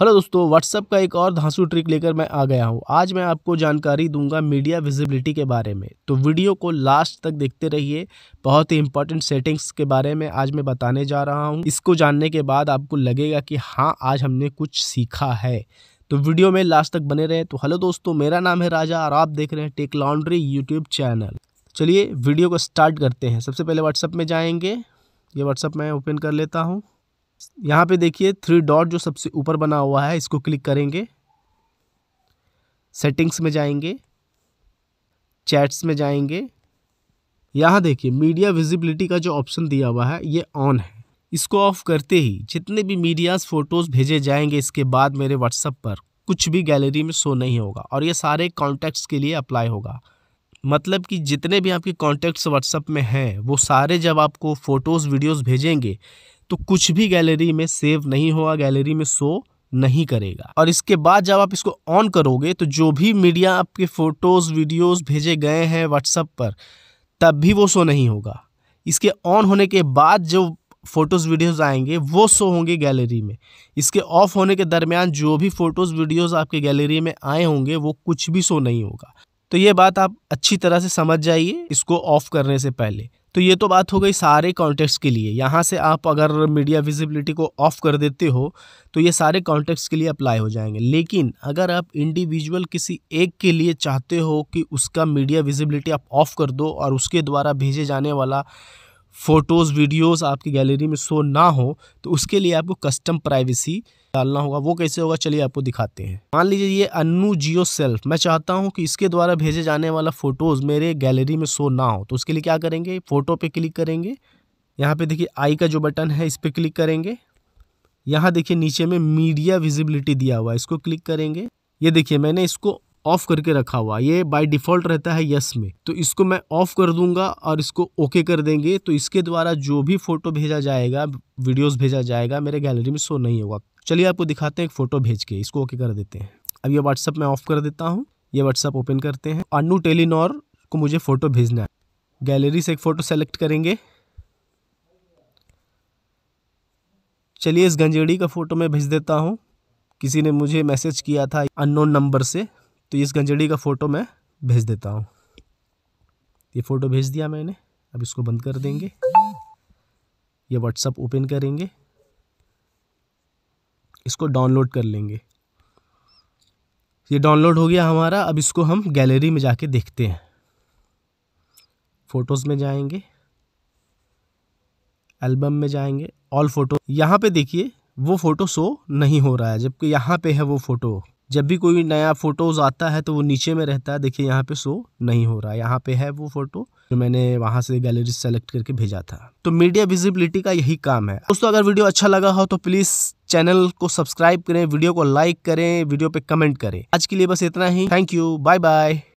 hello दोस्तों WhatsApp का एक और धांसू ट्रिक लेकर मैं आ गया हूँ आज मैं आपको जानकारी दूंगा मीडिया विजिबिलिटी के बारे में तो वीडियो को लास्ट तक देखते रहिए बहुत ही इंपॉर्टेंट सेटिंग्स के बारे में आज मैं बताने जा रहा हूँ इसको जानने के बाद आपको लगेगा कि हाँ आज हमने कुछ सीखा है तो वीडियो में लास्ट तक बने रहे तो हेलो दोस्तों मेरा नाम है राजा और आप देख रहे हैं टेक लॉन्ड्री यूट्यूब चैनल चलिए वीडियो को स्टार्ट करते हैं सबसे पहले व्हाट्सअप में जाएंगे ये व्हाट्सअप मैं ओपन कर लेता हूँ यहाँ पे देखिए थ्री डॉट जो सबसे ऊपर बना हुआ है इसको क्लिक करेंगे सेटिंग्स में जाएंगे चैट्स में जाएंगे यहाँ देखिए मीडिया विजिबिलिटी का जो ऑप्शन दिया हुआ है ये ऑन है इसको ऑफ करते ही जितने भी मीडियाज़ फ़ोटोज़ भेजे जाएंगे इसके बाद मेरे व्हाट्सअप पर कुछ भी गैलरी में शो नहीं होगा और ये सारे कॉन्टैक्ट्स के लिए अप्लाई होगा मतलब कि जितने भी आपके कॉन्टैक्ट्स व्हाट्सअप में हैं वो सारे जब आपको फ़ोटोज़ वीडियोज़ भेजेंगे तो कुछ भी गैलरी में सेव नहीं होगा गैलरी में शो नहीं करेगा और इसके बाद जब आप इसको ऑन करोगे तो जो भी मीडिया आपके फोटोज़ वीडियोस भेजे गए हैं व्हाट्सअप पर तब भी वो शो नहीं होगा इसके ऑन होने के बाद जो फ़ोटोज़ वीडियोज़ आएंगे वो शो होंगे गैलरी में इसके ऑफ होने के दरमियान जो भी फ़ोटोज़ वीडियोज़ आपके गैलरी में आए होंगे वो कुछ भी शो नहीं होगा तो ये बात आप अच्छी तरह से समझ जाइए इसको ऑफ करने से पहले तो ये तो बात हो गई सारे कॉन्टेक्स्ट के लिए यहाँ से आप अगर मीडिया विजिबिलिटी को ऑफ कर देते हो तो ये सारे कॉन्टेक्स्ट के लिए अप्लाई हो जाएंगे लेकिन अगर आप इंडिविजुअल किसी एक के लिए चाहते हो कि उसका मीडिया विजिबिलिटी आप ऑफ कर दो और उसके द्वारा भेजे जाने वाला फ़ोटोज़ वीडियोस आपकी गैलरी में शो ना हो तो उसके लिए आपको कस्टम प्राइवेसी डालना होगा वो कैसे होगा चलिए आपको दिखाते हैं मान लीजिए ये अन्नू जियो सेल्फ मैं चाहता हूँ कि इसके द्वारा भेजे जाने वाला फ़ोटोज़ मेरे गैलरी में शो ना हो तो उसके लिए क्या करेंगे फ़ोटो पे क्लिक करेंगे यहाँ पे देखिए आई का जो बटन है इस पर क्लिक करेंगे यहाँ देखिए नीचे में मीडिया विजिबिलिटी दिया हुआ है इसको क्लिक करेंगे ये देखिए मैंने इसको ऑफ करके रखा हुआ ये बाय डिफ़ॉल्ट रहता है यस में तो इसको मैं ऑफ कर दूंगा और इसको ओके कर देंगे तो इसके द्वारा जो भी फ़ोटो भेजा जाएगा वीडियोस भेजा जाएगा मेरे गैलरी में शो नहीं होगा चलिए आपको दिखाते हैं एक फ़ोटो भेज के इसको ओके कर देते हैं अब ये व्हाट्सअप मैं ऑफ कर देता हूँ ये व्हाट्सअप ओपन करते हैं अनु टेलीनॉर को मुझे फ़ोटो भेजना है गैलरी से एक फ़ोटो सेलेक्ट करेंगे चलिए इस गंजेड़ी का फ़ोटो मैं भेज देता हूँ किसी ने मुझे मैसेज किया था अननोन नंबर से तो इस गंजड़ी का फ़ोटो मैं भेज देता हूँ ये फ़ोटो भेज दिया मैंने अब इसको बंद कर देंगे ये व्हाट्सअप ओपन करेंगे इसको डाउनलोड कर लेंगे ये डाउनलोड हो गया हमारा अब इसको हम गैलरी में जाके देखते हैं फ़ोटोज़ में जाएंगे एल्बम में जाएंगे ऑल फ़ोटो यहाँ पे देखिए वो फ़ोटो शो नहीं हो रहा है जबकि यहाँ पे है वो फ़ोटो जब भी कोई नया फ़ोटोज़ आता है तो वो नीचे में रहता है देखिए यहाँ पे शो नहीं हो रहा है यहाँ पे है वो फ़ोटो जो मैंने वहाँ से गैलरी सेलेक्ट करके भेजा था तो मीडिया विजिबिलिटी का यही काम है दोस्तों अगर वीडियो अच्छा लगा हो तो प्लीज़ चैनल को सब्सक्राइब करें वीडियो को लाइक करें वीडियो पे कमेंट करें आज के लिए बस इतना ही थैंक यू बाय बाय